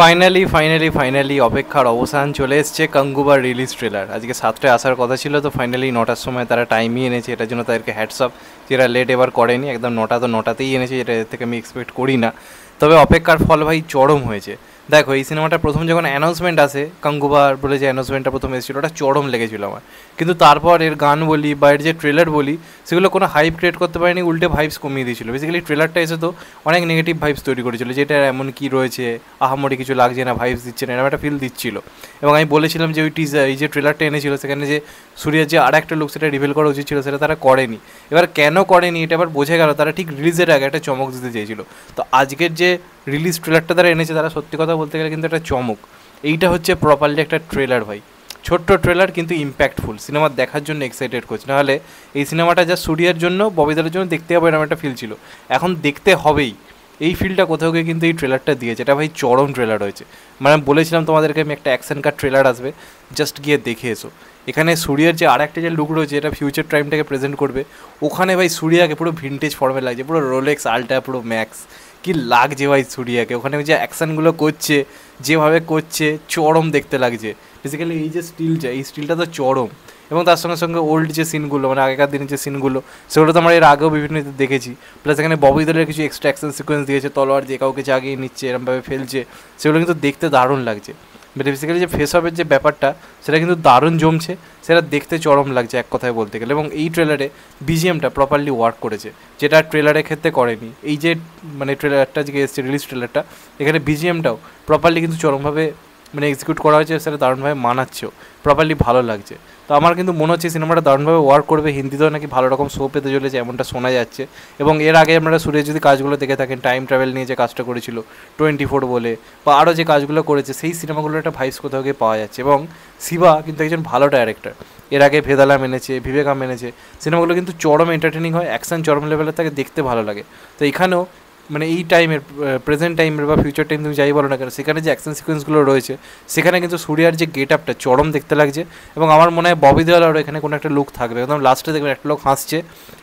finally finally finally অপেক্ষার অবসান চলে এসছে কাঙ্গুবার রিলিজ ট্রেলার আজকে সাতটায় আসার কথা ছিল তো ফাইনালি নটার সময় তারা টাইমই এনেছে এটার জন্য তাদেরকে হ্যাটসঅপ যেটা লেট এবার করেনি একদম নটা তো নটাতেই এনেছে এটা থেকে আমি এক্সপেক্ট করি না তবে অপেক্ষার ফল ভাই চরম হয়েছে দেখো এই সিনেমাটা প্রথম যখন অ্যানাউন্সমেন্ট আসে কাঙ্গুবার বলে যে অ্যানাউন্সমেন্টটা প্রথম এসেছিলো ওটা চরম লেগেছিল আমার কিন্তু তারপর এর গান বলি বা এর যে ট্রেলার বলি সেগুলো কোনো হাইপ ক্রিয়েট করতে পারেনি উল্টে ভাইবস কমিয়ে দিয়েছিল বেসিক্যালি ট্রেলারটা এসে তো অনেক নেগেটিভ ভাইবস তৈরি করেছিল যে এটা এমন কী রয়েছে আহামরি কিছু লাগছে না ভাইবস দিচ্ছে না এরকম একটা ফিল দিচ্ছিল এবং আমি বলেছিলাম যে ওই টিজার এই যে ট্রেলারটা এনেছিল সেখানে যে সূর্যের যে আর একটা লোক সেটা রিভিল করা উচিত ছিল সেটা তারা করেনি এবার কেন করেনি এটা আবার বোঝা গেল তারা ঠিক রিলিজের আগে একটা চমক দিতে চেয়েছিল তো আজকের যে রিলিজ ট্রেলারটা তারা এনেছে তারা সত্যি কথা বলতে গেলে কিন্তু একটা চমক এইটা হচ্ছে প্রপারলি একটা ট্রেলার ভাই ছোট্ট ট্রেলার কিন্তু ইম্প্যাক্টফুল সিনেমা দেখার জন্য এক্সাইটেড করছে নাহলে এই সিনেমাটা যা সুরিয়ার জন্য ববিদারের জন্য দেখতে হবে এরকম একটা ফিল ছিল এখন দেখতে হবেই এই ফিলটা কোথাও গিয়ে কিন্তু এই ট্রেলারটা দিয়েছে এটা ভাই চরম ট্রেলার হয়েছে মানে বলেছিলাম তোমাদেরকে আমি একটা অ্যাকশন কার ট্রেলার আসবে জাস্ট গিয়ে দেখে এসো এখানে সুরিয়ার যে আর একটা যে লুক রয়েছে এটা ফিউচার টাইমটাকে প্রেজেন্ট করবে ওখানে ভাই সুরিয়াকে পুরো ভিনটেজ ফর্মে লাগছে পুরো রোলেক্স আলটা পুরো ম্যাক্স কি লাগছে ভাই সুরিয়াকে ওখানে ওই যে অ্যাকশানগুলো করছে যেভাবে করছে চরম দেখতে লাগছে বেসিক্যালি এই যে স্টিলটা এই স্টিলটা তো চরম এবং তার সঙ্গে সঙ্গে ওল্ড যে সিনগুলো মানে আগেকার দিনের যে সিনগুলো সেগুলো তো আমরা এর আগেও বিভিন্ন দেখেছি প্লাস এখানে ববি দলের কিছু এক্সট্রা অ্যাকশন সিকোয়েন্স দিয়েছে তলোয়ার দিয়ে কাউকে জাগিয়ে নিচ্ছে এরমভাবে ফেলছে সেগুলো কিন্তু দেখতে দারুণ লাগছে বেসিক্যালি যে ফেস অফের যে ব্যাপারটা সেটা কিন্তু দারুণ জমছে সেটা দেখতে চরম লাগছে এক কথায় বলতে গেলে এবং এই ট্রেলারে বিজিএমটা প্রপারলি ওয়ার্ক করেছে যেটা ট্রেলারের ক্ষেত্রে করেনি এই যে মানে ট্রেলারটা যে এসছে রিলিজ ট্রেলারটা এখানে বিজিএমটাও প্রপারলি কিন্তু চরমভাবে মানে এক্সিকিউট করা হয়েছে সেটা দারুণভাবে মানাচ্ছেও প্রপারলি ভালো লাগছে তো আমার কিন্তু মনে হচ্ছে সিনেমাটা দারুণভাবে ওয়ার্ক করবে হিন্দিতেও নাকি ভালো রকম শো পেতে চলেছে এমনটা শোনা যাচ্ছে এবং এর আগে আপনারা সুরেশ যদি কাজগুলো দেখে থাকেন টাইম ট্রাভেল নিয়ে যে কাজটা করেছিল টোয়েন্টি ফোর বলে বা আরও যে কাজগুলো করেছে সেই সিনেমাগুলোর একটা ভাইস কোথাও গিয়ে পাওয়া যাচ্ছে এবং শিবা কিন্তু একজন ভালো ডাইরেক্টর এর আগে ভেদালা মেনেছে বিবেকা মেনেছে সিনেমাগুলো কিন্তু চরম এন্টারটেনিং হয় অ্যাকশন চরম লেভেলের থাকে দেখতে ভালো লাগে তো এখানেও মানে এই টাইমের প্রেজেন্ট টাইমের বা ফিউচার টাইম তুমি যাই বলো না কেন সেখানে যে অ্যাকশন সিকোয়েন্সগুলো রয়েছে সেখানে কিন্তু সূর্যার যে গেট আপটা চরম দেখতে লাগছে এবং আমার মনে হয় ববি আর এখানে কোনো একটা লুক থাকবে একদম লাস্টে দেখবেন একটা লোক হাসছে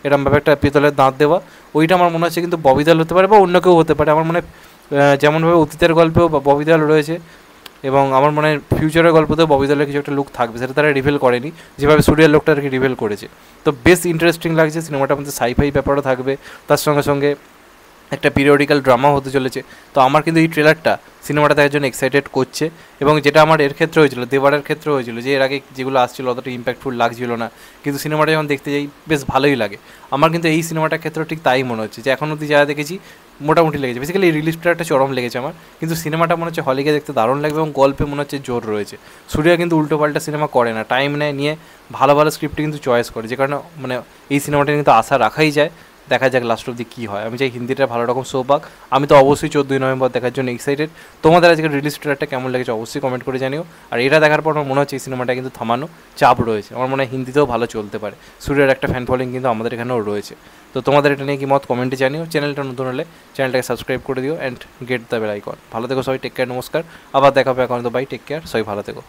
এরমভাবে একটা পিতলের দাঁত দেওয়া ওইটা আমার মনে হচ্ছে কিন্তু ববি দেওয়াল হতে পারে বা অন্য কেউ হতে পারে আমার মনে হয় যেমনভাবে অতীতের গল্পেও বা ববি দেওয়াল রয়েছে এবং আমার মনে হয় ফিউচারের গল্পতেও ববি দেওয়ালের কিছু একটা লুক থাকবে সেটা তারা রিভেল করেনি যেভাবে সূর্যের লোকটা আর কি রিভেল করেছে তো বেশ ইন্টারেস্টিং লাগছে সিনেমাটার মধ্যে সাইফাই ব্যাপারও থাকবে তার সঙ্গে সঙ্গে একটা পিরিয়ডিক্যাল ড্রামা হতে চলেছে তো আমার কিন্তু এই ট্রেলারটা সিনেমাটা দেখার জন্য এক্সাইটেড করছে এবং যেটা আমার এর ক্ষেত্রে হয়েছিল দেবারের ক্ষেত্রে হয়েছিল যে এর আগে যেগুলো আসছিল অতটা ইম্প্যাক্টফুল লাগছিল না কিন্তু সিনেমাটা যখন দেখতে যাই বেশ ভালোই লাগে আমার কিন্তু এই সিনেমাটার ক্ষেত্রে ঠিক তাই মনে হচ্ছে যে এখন অব্দি যা দেখেছি মোটামুটি লেগেছে বেসিক্যালি এই রিলিজ একটা চরম লেগেছে আমার কিন্তু সিনেমাটা মনে হচ্ছে হলিকে দেখতে দারুণ লাগবে এবং গল্পে মনে হচ্ছে জোর রয়েছে সূর্যা কিন্তু উল্টোপাল্টা সিনেমা করে না টাইম নেয় নিয়ে ভালো ভালো স্ক্রিপ্ট কিন্তু চয়েস করে যে কারণে মানে এই সিনেমাটা কিন্তু আশা রাখাই যায় দেখা যাক লাস্ট অব্দি কী হয় আমি চাই হিন্দিটা ভালো রকম শো পাক আমি তো অবশ্যই চোদ্দোই নভেম্বর দেখার জন্য এক্সাইটেড তোমাদের আজকে রিলিজ ট্রেলারটা কেমন লেগেছে অবশ্যই কমেন্ট করে জানিও আর এটা দেখার পর আমার মনে হচ্ছে এই সিনেমাটা কিন্তু থামানো চাপ রয়েছে আমার মনে হয় হিন্দিতেও ভালো চলতে পারে সূর্যের একটা ফ্যান ফলোয়িং কিন্তু আমাদের এখানেও রয়েছে তো তোমাদের এটা নিয়ে কি মত কমেন্টে জানিও চ্যানেলটা নতুন হলে চ্যানেলটাকে সাবস্ক্রাইব করে দিও and get the bell icon ভালো থেকো সবাই টেক কেয়ার নমস্কার আবার দেখা হবে এখন তো বাই টেক কেয়ার সবাই ভালো থেকো